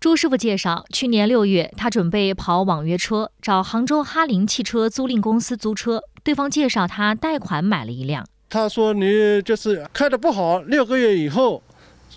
朱师傅介绍，去年六月，他准备跑网约车，找杭州哈林汽车租赁公司租车。对方介绍他贷款买了一辆。他说：“你就是开的不好，六个月以后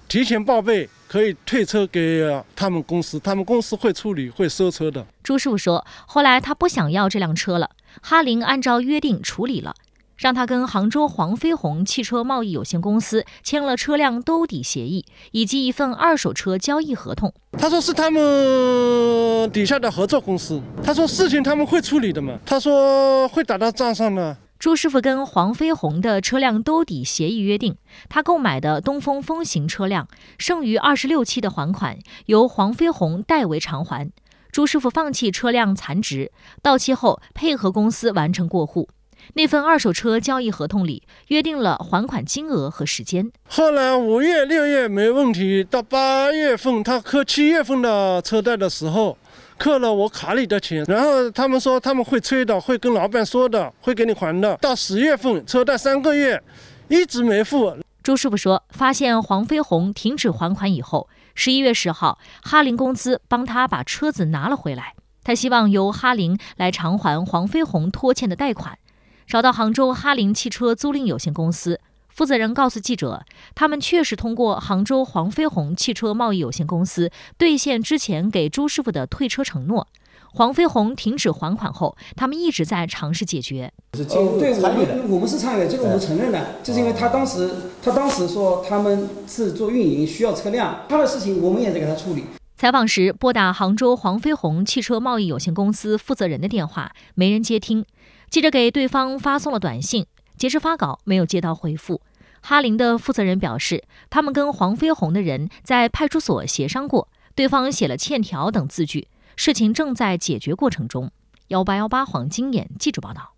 提前报备，可以退车给他们公司，他们公司会处理，会收车的。”朱师傅说，后来他不想要这辆车了，哈林按照约定处理了。让他跟杭州黄飞鸿汽车贸易有限公司签了车辆兜底协议以及一份二手车交易合同。他说是他们底下的合作公司。他说事情他们会处理的嘛？他说会打到账上的。朱师傅跟黄飞鸿的车辆兜底协议约定，他购买的东风风行车辆剩余二十六期的还款由黄飞鸿代为偿还。朱师傅放弃车辆残值，到期后配合公司完成过户。那份二手车交易合同里约定了还款金额和时间。后来五月、六月没问题，到八月份他扣七月份的车贷的时候，扣了我卡里的钱。然后他们说他们会催的，会跟老板说的，会给你还的。到十月份车贷三个月一直没付。朱师傅说，发现黄飞鸿停止还款以后，十一月十号哈林公司帮他把车子拿了回来。他希望由哈林来偿还黄飞鸿拖欠的贷款。找到杭州哈林汽车租赁有限公司负责人，告诉记者，他们确实通过杭州黄飞鸿汽车贸易有限公司兑现之前给朱师傅的退车承诺。黄飞鸿停止还款后，他们一直在尝试解决。是介入参与的，我们是参与的，这个我们承认的，就是因为他当时他当时说他们是做运营需要车辆，他的事情我们也在给他处理。采访时拨打杭州黄飞鸿汽车贸易有限公司负责人的电话，没人接听。记者给对方发送了短信，截至发稿没有接到回复。哈林的负责人表示，他们跟黄飞鸿的人在派出所协商过，对方写了欠条等字据，事情正在解决过程中。幺八幺八黄金眼记者报道。